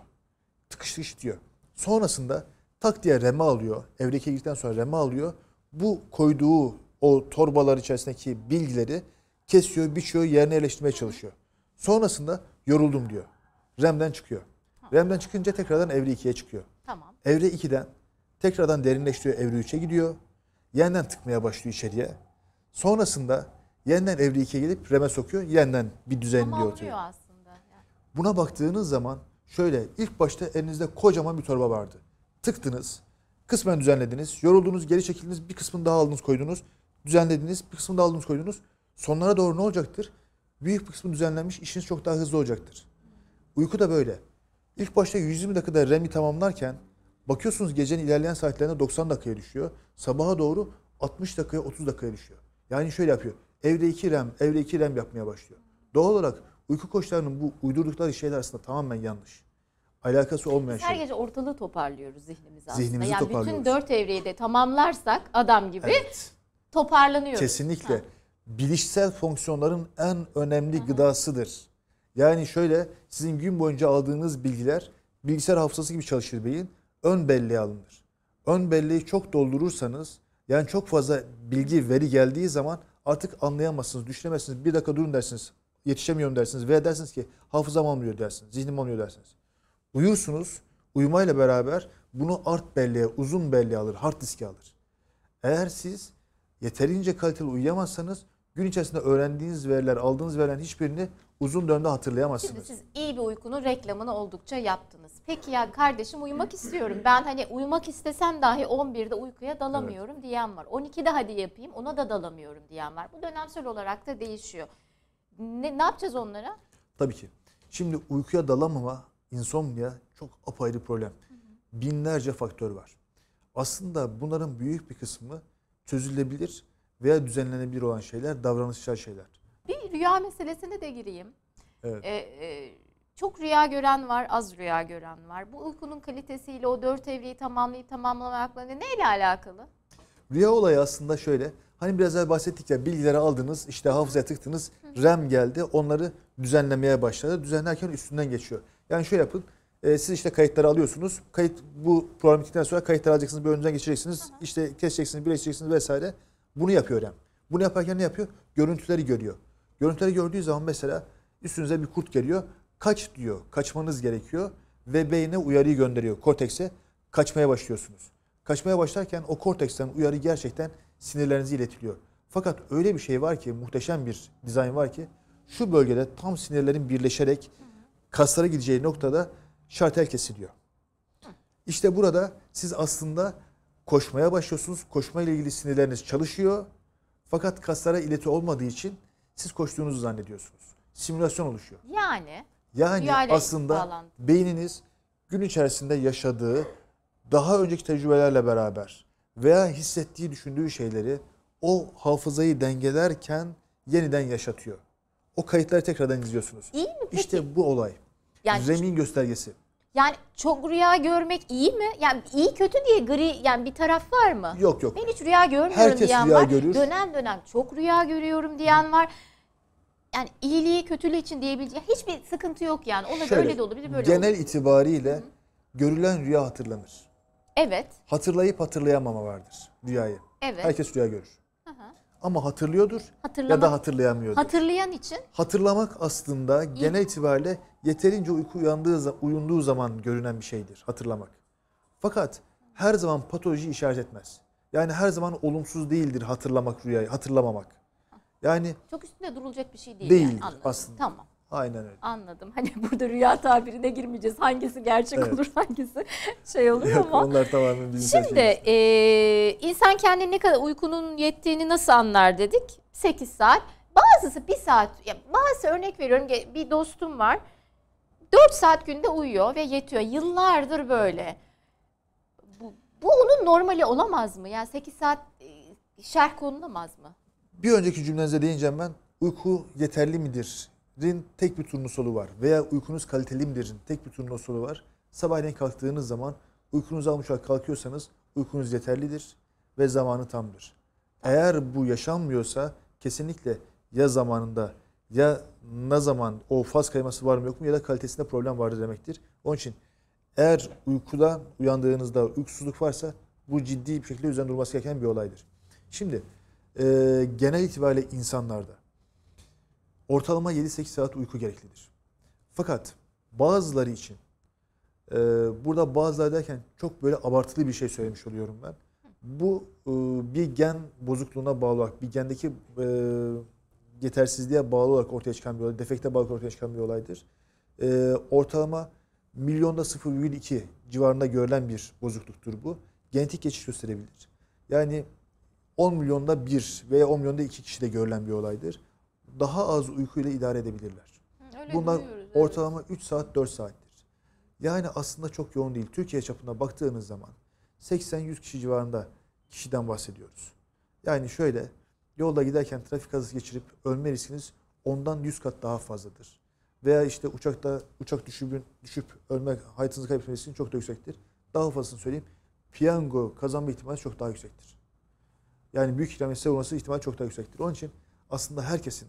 Tıkış tıkış itiyor. Sonrasında tak diye reme alıyor. Evreke girdikten sonra reme alıyor. Bu koyduğu o torbalar içerisindeki bilgileri kesiyor, biçiyor, yerine eleştirmeye çalışıyor. Sonrasında yoruldum diyor. Remden çıkıyor. Remden çıkınca tekrardan evre 2'ye çıkıyor. Tamam. Evre 2'den tekrardan derinleştiriyor, evre 3'e gidiyor. Yeniden tıkmaya başlıyor içeriye. Sonrasında Yeniden Evrilik'e gelip reme sokuyor. Yeniden bir düzenliyor. Tamamlıyor aslında. Buna baktığınız zaman şöyle ilk başta elinizde kocaman bir torba vardı. Tıktınız, kısmen düzenlediniz, yoruldunuz, geri çekildiniz, bir kısmını daha aldınız koydunuz. Düzenlediniz, bir kısmını daha aldınız koydunuz. Sonlara doğru ne olacaktır? Büyük bir kısmı düzenlenmiş, işiniz çok daha hızlı olacaktır. Uyku da böyle. İlk başta 120 dakikada REM'i tamamlarken bakıyorsunuz gecenin ilerleyen saatlerinde 90 dakikaya düşüyor. Sabaha doğru 60 dakikaya 30 dakikaya düşüyor. Yani şöyle yapıyor evre iki REM, evre iki REM yapmaya başlıyor. Doğal olarak uyku koçlarının bu uydurdukları şeyler aslında tamamen yanlış. Alakası olmayan Biz her şey. Her gece ortalığı toparlıyoruz zihnimizi aslında. Zihnimizi yani toparlıyoruz. bütün dört evreyi de tamamlarsak adam gibi evet. toparlanıyoruz. Kesinlikle. Ha. Bilişsel fonksiyonların en önemli Aha. gıdasıdır. Yani şöyle sizin gün boyunca aldığınız bilgiler bilgisayar hafızası gibi çalışır beyin. Ön belleğe alınır. Ön belleği çok doldurursanız yani çok fazla bilgi veri geldiği zaman artık anlayamazsınız, düşünemezsiniz. Bir dakika durun dersiniz, yetişemiyorum dersiniz veya dersiniz ki hafızam almıyor dersiniz, zihnim almıyor dersiniz. Uyursunuz, uyumayla beraber bunu art belleğe, uzun belleğe alır, hard diske alır. Eğer siz yeterince kaliteli uyuyamazsanız gün içerisinde öğrendiğiniz veriler, aldığınız verilerin hiçbirini uzun dönemde hatırlayamazsınız. Şimdi siz iyi bir uykunun reklamını oldukça yaptınız. Peki ya kardeşim uyumak istiyorum. Ben hani uyumak istesem dahi 11'de uykuya dalamıyorum evet. diyen var. 12'de hadi yapayım ona da dalamıyorum diyen var. Bu dönemsel olarak da değişiyor. Ne, ne yapacağız onlara? Tabii ki. Şimdi uykuya dalamama, insomnia çok apayrı problem. Binlerce faktör var. Aslında bunların büyük bir kısmı çözülebilir veya düzenlenebilir olan şeyler, davranışsal şeyler rüya meselesine de gireyim. Evet. E, e, çok rüya gören var, az rüya gören var. Bu uykunun kalitesiyle o dört evreyi tamamlayıp tamamlamakla neyle alakalı? Rüya olayı aslında şöyle. Hani biraz evvel bahsettik ya bilgileri aldınız, işte hafızaya tıktınız, RAM geldi. Onları düzenlemeye başladı. Düzenlerken üstünden geçiyor. Yani şöyle yapın. E, siz işte kayıtları alıyorsunuz. Kayıt bu program bittikten sonra kayıtları alacaksınız, bir önünden geçireceksiniz. Aha. İşte keseceksiniz, birleştireceksiniz vesaire. Bunu yapıyor RAM. Bunu yaparken ne yapıyor? Görüntüleri görüyor. Görüntüleri gördüğü zaman mesela üstünüze bir kurt geliyor. Kaç diyor. Kaçmanız gerekiyor. Ve beyne uyarıyı gönderiyor. Kortekse kaçmaya başlıyorsunuz. Kaçmaya başlarken o korteksten uyarı gerçekten sinirlerinizi iletiliyor. Fakat öyle bir şey var ki muhteşem bir dizayn var ki şu bölgede tam sinirlerin birleşerek kaslara gideceği noktada şartel kesiliyor. İşte burada siz aslında koşmaya başlıyorsunuz. Koşma ile ilgili sinirleriniz çalışıyor. Fakat kaslara ileti olmadığı için siz koştuğunuzu zannediyorsunuz. Simülasyon oluşuyor. Yani. Yani aslında bağlandı. beyniniz gün içerisinde yaşadığı daha önceki tecrübelerle beraber veya hissettiği, düşündüğü şeyleri o hafızayı dengelerken yeniden yaşatıyor. O kayıtları tekrardan izliyorsunuz. İyi mi peki? İşte bu olay. Yani Zemin göstergesi. Yani çok rüya görmek iyi mi? Yani iyi kötü diye gri yani bir taraf var mı? Yok yok. Ben hiç rüya görmüyorum Herkes diyen rüya var. Görür. Dönem dönem çok rüya görüyorum diyen var yani iyiliği kötülüğü için diyebileceği hiçbir sıkıntı yok yani. Ona Şöyle, öyle de olabilir böyle Genel olur. itibariyle Hı-hı. görülen rüya hatırlanır. Evet. Hatırlayıp hatırlayamama vardır rüyayı. Evet. Herkes rüya görür. Hı-hı. Ama hatırlıyordur Hatırlamak, ya da hatırlayamıyordur. Hatırlayan için? Hatırlamak aslında İyi. genel itibariyle yeterince uyku uyandığı, uyunduğu zaman görünen bir şeydir hatırlamak. Fakat her zaman patoloji işaret etmez. Yani her zaman olumsuz değildir hatırlamak rüyayı, hatırlamamak. Yani çok üstünde durulacak bir şey değil. Değil yani, aslında. Tamam. Aynen öyle. Anladım. Hani [LAUGHS] burada rüya tabirine girmeyeceğiz. Hangisi gerçek evet. olur, hangisi [LAUGHS] şey olur Yok, ama. Onlar tamamen bizim Şimdi e, insan kendini ne kadar uykunun yettiğini nasıl anlar dedik? 8 saat. Bazısı bir saat, ya bazı örnek veriyorum bir dostum var. 4 saat günde uyuyor ve yetiyor. Yıllardır böyle. Bu, bu onun normali olamaz mı? Yani 8 saat şerh konulamaz mı? Bir önceki cümlenize değineceğim ben. Uyku yeterli midir? Rin tek bir solu var. Veya uykunuz kaliteli midir? Tek bir solu var. Sabahleyin kalktığınız zaman uykunuzu almış olarak kalkıyorsanız uykunuz yeterlidir ve zamanı tamdır. Eğer bu yaşanmıyorsa kesinlikle ya zamanında ya ne zaman o faz kayması var mı yok mu ya da kalitesinde problem vardır demektir. Onun için eğer uykuda uyandığınızda uykusuzluk varsa bu ciddi bir şekilde üzerinde durması gereken bir olaydır. Şimdi e, genel itibariyle insanlarda ortalama 7-8 saat uyku gereklidir. Fakat bazıları için e, burada bazıları derken çok böyle abartılı bir şey söylemiş oluyorum ben. Bu e, bir gen bozukluğuna bağlı olarak, bir gendeki e, yetersizliğe bağlı olarak ortaya çıkan bir olay, defekte bağlı ortaya çıkan bir olaydır. E, ortalama milyonda 0,2 civarında görülen bir bozukluktur bu. Genetik geçiş gösterebilir. Yani 10 milyonda bir veya 10 milyonda iki kişide görülen bir olaydır. Daha az uykuyla idare edebilirler. Öyle Bunlar biliyoruz, ortalama evet. 3 saat 4 saattir. Yani aslında çok yoğun değil. Türkiye çapına baktığınız zaman 80-100 kişi civarında kişiden bahsediyoruz. Yani şöyle yolda giderken trafik kazası geçirip ölme riskiniz ondan 100 kat daha fazladır. Veya işte uçakta uçak düşüp, düşüp ölmek, hayatınızı kaybetme çok da yüksektir. Daha fazlasını söyleyeyim. Piyango kazanma ihtimali çok daha yüksektir. Yani büyük ihtimalle sebep olması ihtimal çok daha yüksektir. Onun için aslında herkesin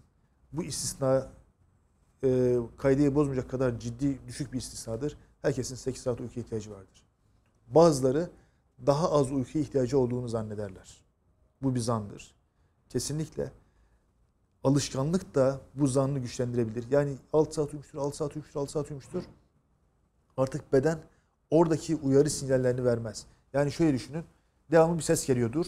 bu istisna e, kaideyi bozmayacak kadar ciddi düşük bir istisnadır. Herkesin 8 saat uykuya ihtiyacı vardır. Bazıları daha az uykuya ihtiyacı olduğunu zannederler. Bu bir zandır. Kesinlikle alışkanlık da bu zannı güçlendirebilir. Yani 6 saat uyumuştur, 6 saat uyumuştur, 6 saat uyumuştur. Artık beden oradaki uyarı sinyallerini vermez. Yani şöyle düşünün. Devamlı bir ses geliyordur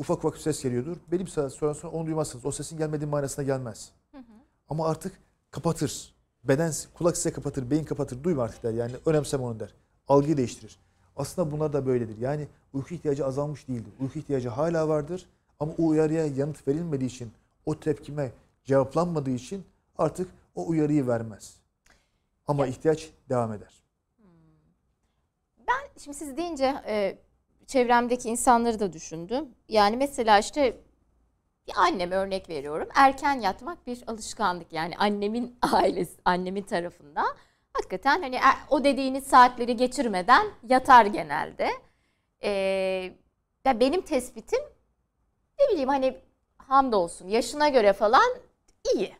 ufak ufak ses geliyordur. Benim bir saat sonra, sonra onu duymazsınız. O sesin gelmediği manasına gelmez. Hı hı. Ama artık kapatır. Beden, kulak size kapatır, beyin kapatır. Duyma artık der yani önemseme onu der. Algıyı değiştirir. Aslında bunlar da böyledir. Yani uyku ihtiyacı azalmış değildir. Uyku ihtiyacı hala vardır. Ama o uyarıya yanıt verilmediği için, o tepkime cevaplanmadığı için artık o uyarıyı vermez. Ama ihtiyaç devam eder. Hmm. Ben şimdi siz deyince e, çevremdeki insanları da düşündüm. Yani mesela işte bir anneme örnek veriyorum. Erken yatmak bir alışkanlık yani annemin [LAUGHS] ailesi, annemin tarafında Hakikaten hani er, o dediğiniz saatleri geçirmeden yatar genelde. Ee, ya benim tespitim ne bileyim hani hamdolsun yaşına göre falan iyi.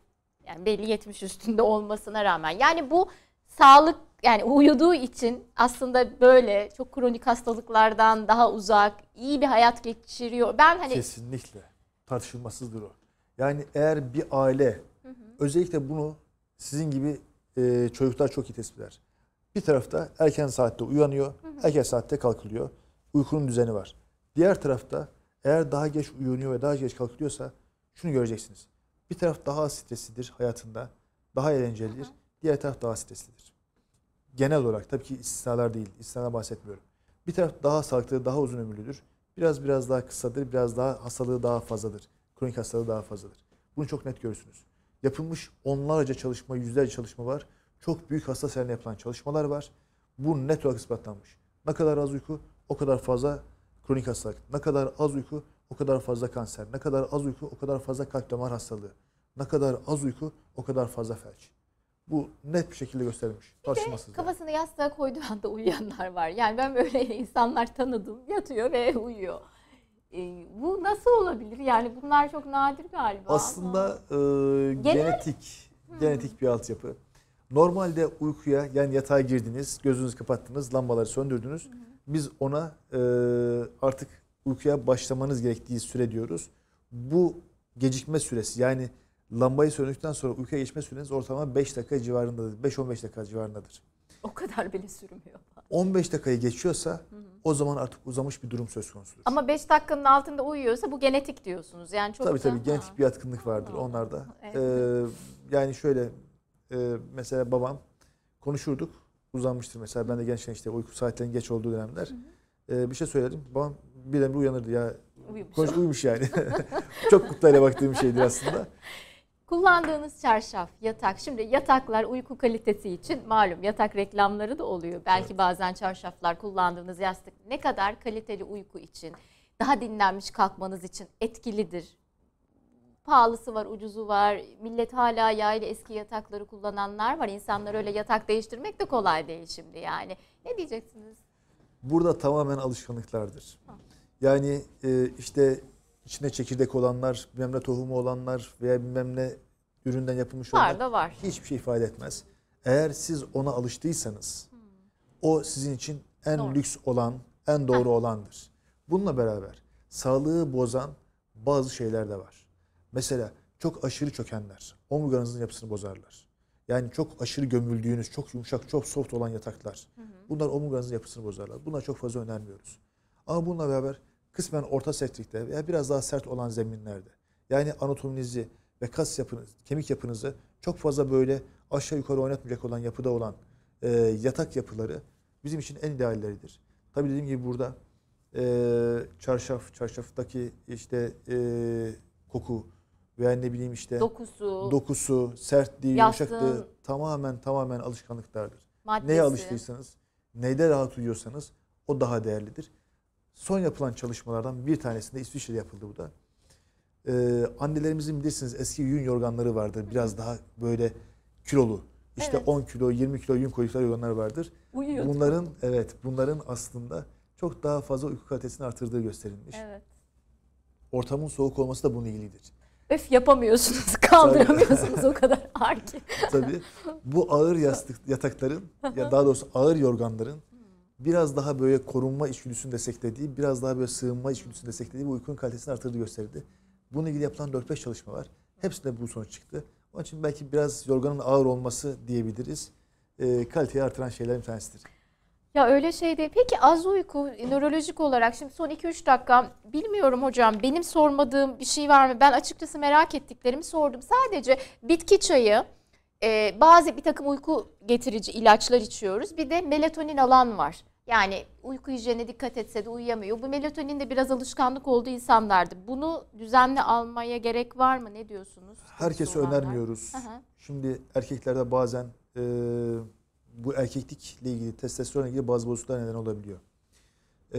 Yani belli 70 üstünde olmasına rağmen. Yani bu sağlık yani uyuduğu için aslında böyle çok kronik hastalıklardan daha uzak iyi bir hayat geçiriyor. Ben hani kesinlikle tartışılmasızdır o. Yani eğer bir aile hı hı. özellikle bunu sizin gibi e, çocuklar çok iyi tespit eder. Bir tarafta erken saatte uyanıyor, hı hı. erken saatte kalkılıyor. Uykunun düzeni var. Diğer tarafta eğer daha geç uyanıyor ve daha geç kalkılıyorsa şunu göreceksiniz. Bir taraf daha streslidir hayatında, daha eğlencelidir. Hı hı. Diğer taraf daha streslidir genel olarak tabii ki istisnalar değil. İstisnalar bahsetmiyorum. Bir taraf daha sağlıklı, daha uzun ömürlüdür. Biraz biraz daha kısadır, biraz daha hastalığı daha fazladır. Kronik hastalığı daha fazladır. Bunu çok net görürsünüz. Yapılmış onlarca çalışma, yüzlerce çalışma var. Çok büyük hasta senelerine yapılan çalışmalar var. Bu net olarak ispatlanmış. Ne kadar az uyku o kadar fazla kronik hastalık. Ne kadar az uyku o kadar fazla kanser. Ne kadar az uyku o kadar fazla kalp damar hastalığı. Ne kadar az uyku o kadar fazla felç. Bu net bir şekilde gösterilmiş. Tartışmasız. Kafasını yani. yastığa koyduğu anda uyuyanlar var. Yani ben böyle [LAUGHS] insanlar tanıdım. Yatıyor ve uyuyor. E, bu nasıl olabilir? Yani bunlar çok nadir galiba. Aslında e, Genel... genetik genetik bir altyapı. Normalde uykuya yani yatağa girdiniz, gözünüzü kapattınız, lambaları söndürdünüz. Biz ona e, artık uykuya başlamanız gerektiği süre diyoruz. Bu gecikme süresi yani lambayı söndükten sonra uykuya geçme süreniz ortalama 5 dakika civarındadır. 5-15 dakika civarındadır. O kadar bile sürmüyor. 15 dakikayı geçiyorsa hı hı. o zaman artık uzamış bir durum söz konusudur. Ama 5 dakikanın altında uyuyorsa bu genetik diyorsunuz. Yani çok Tabii da, tabii genetik bir yatkınlık vardır ha. onlarda. Evet. Ee, yani şöyle e, mesela babam konuşurduk uzanmıştır mesela. Ben de gençken işte uyku saatlerinin geç olduğu dönemler. Hı hı. E, bir şey söyledim. Babam bir uyanırdı ya. Uyumuş. Konuş, uyumuş yani. [LAUGHS] Çok kutlayla baktığım şeydir aslında. [LAUGHS] Kullandığınız çarşaf, yatak. Şimdi yataklar uyku kalitesi için malum yatak reklamları da oluyor. Belki evet. bazen çarşaflar kullandığınız yastık ne kadar kaliteli uyku için, daha dinlenmiş kalkmanız için etkilidir. Pahalısı var, ucuzu var. Millet hala yaylı eski yatakları kullananlar var. İnsanlar öyle yatak değiştirmek de kolay değil şimdi yani. Ne diyeceksiniz? Burada tamamen alışkanlıklardır. Yani e, işte içinde çekirdek olanlar, bilmem ne tohumu olanlar veya bilmem ne üründen yapılmış var olanlar da var. hiçbir şey ifade etmez. Eğer siz ona alıştıysanız hmm. o sizin için en doğru. lüks olan, en doğru Heh. olandır. Bununla beraber sağlığı bozan bazı şeyler de var. Mesela çok aşırı çökenler omurganızın yapısını bozarlar. Yani çok aşırı gömüldüğünüz, çok yumuşak, çok soft olan yataklar. Hı hı. Bunlar omurganızın yapısını bozarlar. Buna çok fazla önermiyoruz. Ama bununla beraber kısmen orta sertlikte veya biraz daha sert olan zeminlerde yani anatominizi ve kas yapınız, kemik yapınızı çok fazla böyle aşağı yukarı oynatmayacak olan yapıda olan e, yatak yapıları bizim için en idealleridir. Tabi dediğim gibi burada e, çarşaf, çarşaftaki işte e, koku veya ne bileyim işte dokusu, dokusu sertliği, yastığın, yumuşaklığı tamamen tamamen alışkanlıklardır. Maddesi. Neye alıştıysanız, neyde rahat uyuyorsanız o daha değerlidir son yapılan çalışmalardan bir tanesinde İsviçre'de yapıldı bu da. Ee, annelerimizin bilirsiniz eski yün yorganları vardır. Biraz daha böyle kilolu. İşte evet. 10 kilo, 20 kilo yün koydukları yorganlar vardır. Uyuyordu. Bunların evet, bunların aslında çok daha fazla uyku kalitesini artırdığı gösterilmiş. Evet. Ortamın soğuk olması da bunun ilgilidir. Öf yapamıyorsunuz, [LAUGHS] kaldıramıyorsunuz o kadar ağır ki. Tabii. Bu ağır yastık, yatakların ya [LAUGHS] daha doğrusu ağır yorganların biraz daha böyle korunma içgüdüsünü desteklediği, biraz daha böyle sığınma içgüdüsünü desteklediği ve uykunun kalitesini artırdığı gösterildi. Bununla ilgili yapılan 4-5 çalışma var. Hepsinde bu sonuç çıktı. Onun için belki biraz yorganın ağır olması diyebiliriz. E, kaliteyi artıran şeyler bir tanesidir. Ya öyle şey değil. Peki az uyku nörolojik olarak şimdi son 2-3 dakika bilmiyorum hocam benim sormadığım bir şey var mı? Ben açıkçası merak ettiklerimi sordum. Sadece bitki çayı, e, bazı bir takım uyku getirici ilaçlar içiyoruz. Bir de melatonin alan var. Yani uyku hijyenine dikkat etse de uyuyamıyor. Bu melatonin de biraz alışkanlık olduğu insanlardı. Bunu düzenli almaya gerek var mı? Ne diyorsunuz? Herkese önermiyoruz. Aha. Şimdi erkeklerde bazen e, bu erkeklikle ilgili testosteronla ilgili bazı bozukluklar neden olabiliyor. E,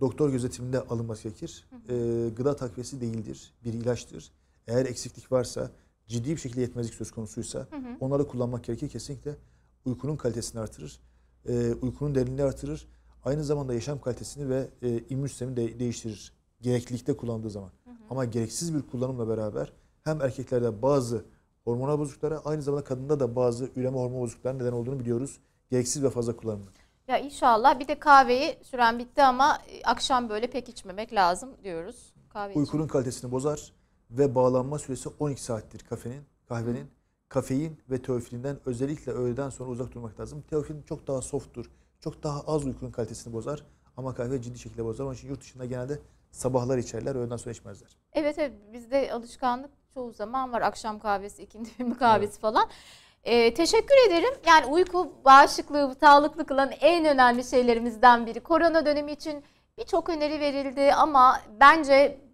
doktor gözetiminde alınması gerekir. Hı hı. E, gıda takviyesi değildir. Bir ilaçtır. Eğer eksiklik varsa ciddi bir şekilde yetmezlik söz konusuysa hı hı. onları kullanmak gerekir kesinlikle. Uykunun kalitesini artırır. E, uykunun derinliğini artırır. Aynı zamanda yaşam kalitesini ve e, immün sistemini de değiştirir. Gereklilikte kullandığı zaman. Hı hı. Ama gereksiz bir kullanımla beraber hem erkeklerde bazı hormonal bozukluklara aynı zamanda kadında da bazı üreme hormon bozuklukları neden olduğunu biliyoruz. Gereksiz ve fazla kullanımı. Ya inşallah bir de kahveyi süren bitti ama e, akşam böyle pek içmemek lazım diyoruz. Kahve Uykunun için. kalitesini bozar ve bağlanma süresi 12 saattir kafenin, kahvenin. Hı kafein ve teofilinden özellikle öğleden sonra uzak durmak lazım. Teofilin çok daha softtur. Çok daha az uykunun kalitesini bozar. Ama kahve ciddi şekilde bozar. Onun için yurt dışında genelde sabahlar içerler, öğleden sonra içmezler. Evet evet bizde alışkanlık çoğu zaman var. Akşam kahvesi, ikindi filmi kahvesi evet. falan. Ee, teşekkür ederim. Yani uyku bağışıklığı, sağlıklı kılan en önemli şeylerimizden biri. Korona dönemi için birçok öneri verildi ama bence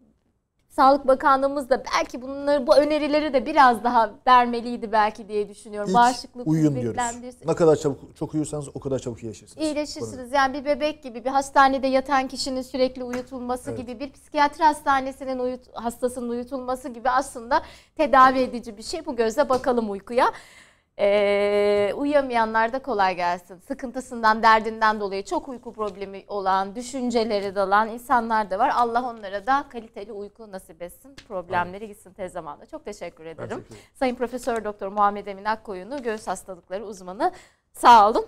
Sağlık Bakanlığımız da belki bunları bu önerileri de biraz daha vermeliydi belki diye düşünüyorum. İlk Bağışıklık uyuyun diyoruz. Ne kadar çabuk çok uyursanız o kadar çabuk iyileşirsiniz. İyileşirsiniz. Bunun. Yani bir bebek gibi bir hastanede yatan kişinin sürekli uyutulması evet. gibi bir psikiyatri hastanesinin uyut, hastasının uyutulması gibi aslında tedavi edici bir şey. Bu gözle bakalım uykuya. Ee, uyuyamayanlar da kolay gelsin. Sıkıntısından, derdinden dolayı çok uyku problemi olan, düşünceleri dalan insanlar da var. Allah onlara da kaliteli uyku nasip etsin. Problemleri gitsin tez zamanda. Çok teşekkür ederim. Teşekkür Sayın Profesör Doktor Muhammed Emin Akkoyun'u göğüs hastalıkları uzmanı. Sağ olun.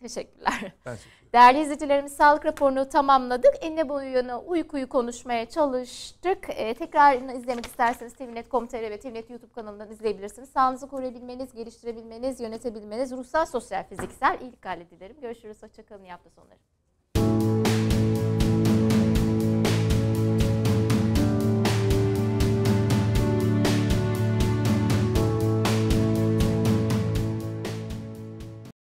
Teşekkürler. Ben Değerli izleyicilerimiz sağlık raporunu tamamladık. Enine boyuna uykuyu konuşmaya çalıştık. Ee, tekrar izlemek isterseniz tvnet.com.tr ve tvnet YouTube kanalından izleyebilirsiniz. Sağlığınızı koruyabilmeniz, geliştirebilmeniz, yönetebilmeniz, ruhsal, sosyal, fiziksel iyilik halledilerim. Görüşürüz. Hoşçakalın. İyi hafta sonları.